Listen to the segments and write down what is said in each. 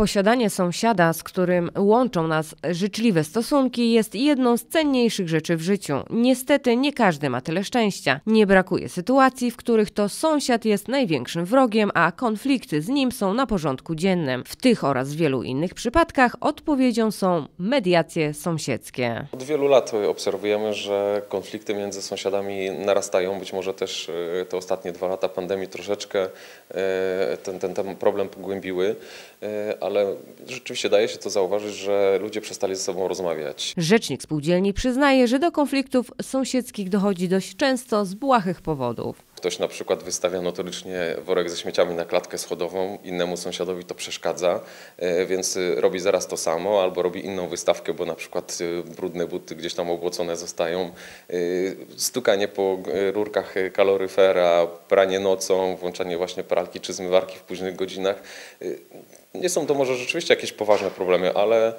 Posiadanie sąsiada, z którym łączą nas życzliwe stosunki, jest jedną z cenniejszych rzeczy w życiu. Niestety nie każdy ma tyle szczęścia. Nie brakuje sytuacji, w których to sąsiad jest największym wrogiem, a konflikty z nim są na porządku dziennym. W tych oraz wielu innych przypadkach odpowiedzią są mediacje sąsiedzkie. Od wielu lat obserwujemy, że konflikty między sąsiadami narastają. Być może też e, te ostatnie dwa lata pandemii troszeczkę e, ten, ten, ten problem pogłębiły, ale ale rzeczywiście daje się to zauważyć, że ludzie przestali ze sobą rozmawiać. Rzecznik spółdzielni przyznaje, że do konfliktów sąsiedzkich dochodzi dość często z błahych powodów. Ktoś na przykład wystawia notorycznie worek ze śmieciami na klatkę schodową, innemu sąsiadowi to przeszkadza, e, więc e, robi zaraz to samo albo robi inną wystawkę, bo na przykład e, brudne buty gdzieś tam obłocone zostają. Stukanie po rurkach kaloryfera, pranie nocą, włączanie właśnie pralki czy zmywarki w późnych godzinach. Nie są to może rzeczywiście jakieś poważne problemy, ale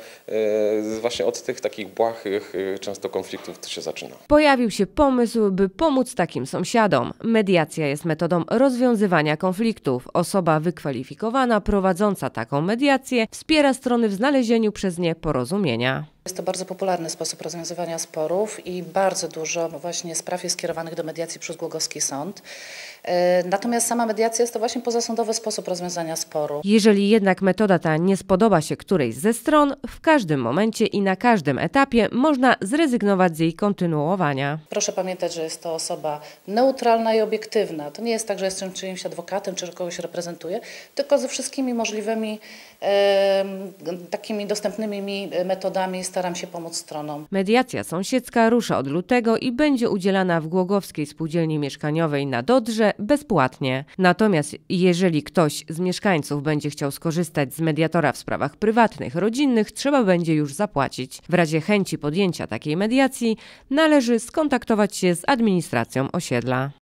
właśnie od tych takich błahych, często konfliktów to się zaczyna. Pojawił się pomysł, by pomóc takim sąsiadom. Mediacja jest metodą rozwiązywania konfliktów. Osoba wykwalifikowana prowadząca taką mediację wspiera strony w znalezieniu przez nie porozumienia. Jest to bardzo popularny sposób rozwiązywania sporów i bardzo dużo właśnie spraw jest skierowanych do mediacji przez Głogowski Sąd. E, natomiast sama mediacja jest to właśnie pozasądowy sposób rozwiązania sporu. Jeżeli jednak metoda ta nie spodoba się którejś ze stron, w każdym momencie i na każdym etapie można zrezygnować z jej kontynuowania. Proszę pamiętać, że jest to osoba neutralna i obiektywna. To nie jest tak, że jestem czyimś adwokatem czy że kogoś reprezentuję, tylko ze wszystkimi możliwymi e, takimi dostępnymi metodami staram się pomóc stronom. Mediacja sąsiedzka rusza od lutego i będzie udzielana w Głogowskiej Spółdzielni Mieszkaniowej na Dodrze bezpłatnie. Natomiast jeżeli ktoś z mieszkańców będzie chciał skorzystać z mediatora w sprawach prywatnych, rodzinnych, trzeba będzie już zapłacić. W razie chęci podjęcia takiej mediacji należy skontaktować się z administracją osiedla.